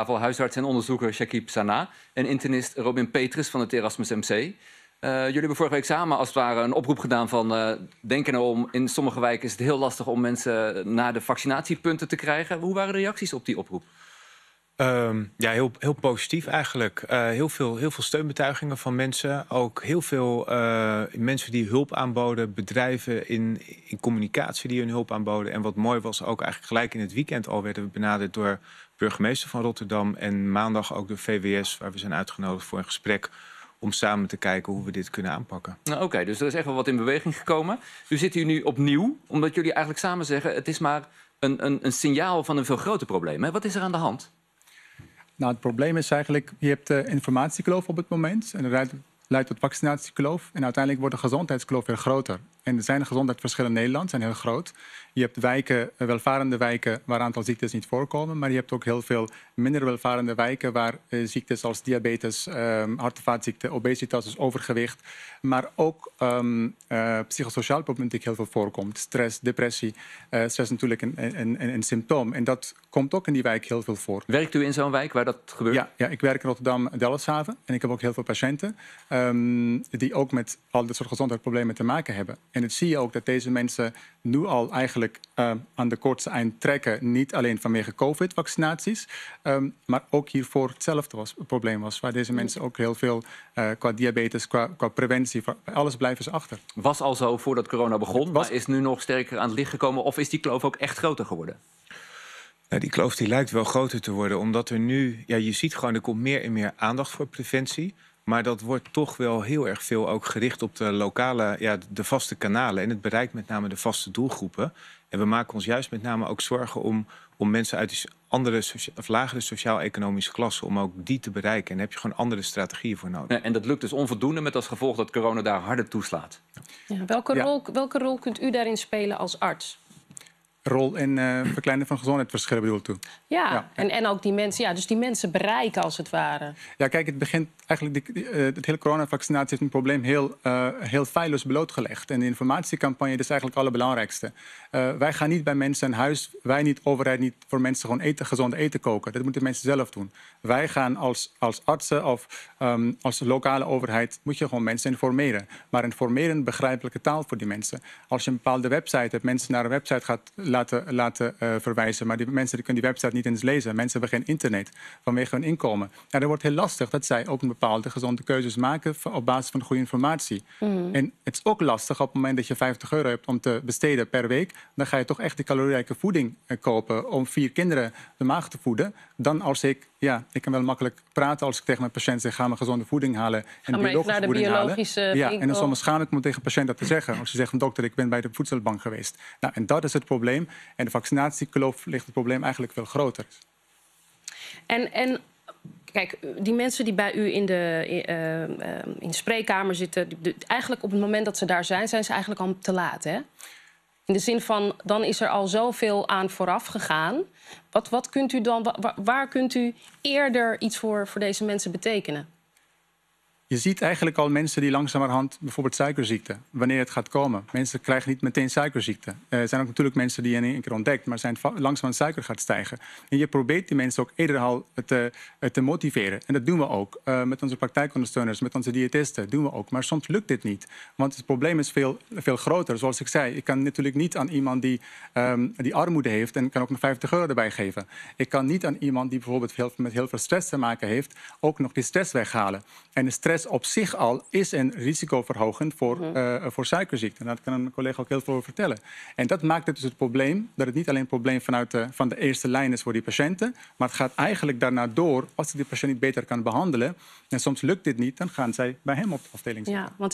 huisarts en onderzoeker Shakib Sana en internist Robin Petrus van het Erasmus MC. Eh, jullie hebben vorige week samen als het ware een oproep gedaan van eh, denken nou om In sommige wijken is het heel lastig om mensen naar de vaccinatiepunten te krijgen. Hoe waren de reacties op die oproep? Ehm, ja, heel, heel positief eigenlijk. Eh, heel, veel, heel veel steunbetuigingen van mensen. Ook heel veel eh, mensen die hulp aanboden. Bedrijven in, in communicatie die hun hulp aanboden. En wat mooi was ook eigenlijk gelijk in het weekend al werden we benaderd door burgemeester van Rotterdam. En maandag ook door VWS, waar we zijn uitgenodigd voor een gesprek om samen te kijken hoe we dit kunnen aanpakken. Nou, Oké, dus er is echt wel wat in beweging gekomen. U zit hier nu opnieuw, omdat jullie eigenlijk samen zeggen... het is maar een, een, een signaal van een veel groter probleem. Hè? Wat is er aan de hand? Nou, het probleem is eigenlijk, je hebt de eh, informatiekloof op het moment. En dat leidt tot vaccinatiekloof. En uiteindelijk wordt de gezondheidskloof weer groter. En er zijn gezondheidsverschillen in Nederland, zijn heel groot. Je hebt wijken, eh, welvarende wijken waar een aantal ziektes niet voorkomen. Maar je hebt ook heel veel minder welvarende wijken waar eh, ziektes als diabetes, ehm, hart- en vaatziekten, obesitas, dus overgewicht. Maar ook psychosociaal ehm, uh, eh, psychosociaal problematiek heel veel voorkomt. Stress, depressie. stress natuurlijk een, een, een, symptoom. En dat komt ook in die wijk heel veel voor. Werkt u in zo'n wijk waar dat gebeurt? Ja, ja ik werk in Rotterdam-Delfshaven. En ik heb ook heel veel patiënten ehm, die ook met al dit soort gezondheidsproblemen te maken hebben. En dat zie je ook dat deze mensen nu al eigenlijk ehm, aan de kortste eind trekken. Niet alleen vanwege COVID-vaccinaties, ehm, maar ook hiervoor hetzelfde was, probleem was. Waar deze mensen ook heel veel eh, qua diabetes, qua, qua preventie, alles blijven ze achter. Was al zo voordat corona begon, was... maar is nu nog sterker aan het licht gekomen? Of is die kloof ook echt groter geworden? die kloof die lijkt wel groter te worden, omdat er nu, ja, je ziet gewoon, er komt meer en meer aandacht voor preventie. Maar dat wordt toch wel heel erg veel ook gericht op de lokale, ja, de vaste kanalen. En het bereikt met name de vaste doelgroepen. En we maken ons juist met name ook zorgen om, om mensen uit andere of lagere sociaal-economische klasse, om ook die te bereiken. En daar heb je gewoon andere strategieën voor nodig. En dat lukt dus onvoldoende met als gevolg dat corona daar harder toeslaat. Ja, welke, Rol, welke rol kunt u daarin spelen als arts? rol in eh, verkleinen van gezondheidsverschillen bedoel ik toe. Ja, En, en ook die mensen, ja, dus die mensen bereiken als het ware. Ja, kijk, het begint eigenlijk, eh, het hele coronavaccinatie heeft een probleem heel, uh, heel feilloos blootgelegd. En de informatiecampagne is eigenlijk het allerbelangrijkste. wij gaan niet bij mensen in huis, wij niet, overheid niet, voor mensen gewoon eten, gezond eten koken. Dat moeten mensen zelf doen. Wij gaan als, als artsen of ehm, als lokale overheid, moet je gewoon mensen informeren. Maar informeren, begrijpelijke taal voor die mensen. Als je een bepaalde website hebt, mensen naar een website gaat laten, laten eh, verwijzen. Maar die mensen die kunnen die website niet eens lezen. Mensen hebben geen internet vanwege hun inkomen. Ja, dat wordt heel lastig dat zij ook een bepaalde gezonde keuzes maken op basis van goede informatie. Mhm. En het is ook lastig op het moment dat je 50 euro hebt om te besteden per week. Dan ga je toch echt die calorierijke voeding eh, kopen om vier kinderen de maag te voeden. Dan als ik, ja, ik kan wel makkelijk praten als ik tegen mijn patiënt zeg: ga mijn gezonde voeding halen. En biologische de voeding biologische halen. Ja, en dan soms schaam ik me tegen een patiënt dat te zeggen. Als ze zegt: dokter, ik ben bij de voedselbank geweest. Nou, en dat is het probleem. En de vaccinatiekloof ligt het probleem eigenlijk veel groter. En, en kijk, die mensen die bij u in de, eh, eh, in de spreekkamer zitten, eigenlijk op het moment dat ze daar zijn, zijn ze eigenlijk al te laat, hè? In de zin van, dan is er al zoveel aan vooraf gegaan. Wat, wat kunt u dan, waar, waar kunt u eerder iets voor, voor deze mensen betekenen? Je ziet eigenlijk al mensen die langzamerhand, bijvoorbeeld suikerziekte, wanneer het gaat komen. Mensen krijgen niet meteen suikerziekte. Eh, er zijn ook natuurlijk mensen die in één keer ontdekt, maar zijn langzaam suiker gaat stijgen. En je probeert die mensen ook eerder al te, eh, te motiveren. En dat doen we ook eh, met onze praktijkondersteuners, met onze diëtisten. doen we ook. Maar soms lukt dit niet, want het probleem is veel, veel groter. Zoals ik zei, ik kan natuurlijk niet aan iemand die, ehm, die armoede heeft en kan ook nog 50 euro erbij geven. Ik kan niet aan iemand die bijvoorbeeld heel, met heel veel stress te maken heeft, ook nog die stress weghalen. En de stress op zich al is een risicoverhogend voor, mm voor suikerziekte. Daar kan een collega ook heel veel over vertellen. En dat maakt het dus het probleem, dat het niet alleen een probleem vanuit de, eh, van de eerste lijn is voor die patiënten, maar het gaat eigenlijk daarna door als je die patiënt niet beter kan behandelen. En soms lukt dit niet, dan gaan zij bij hem op de afdeling Ja, want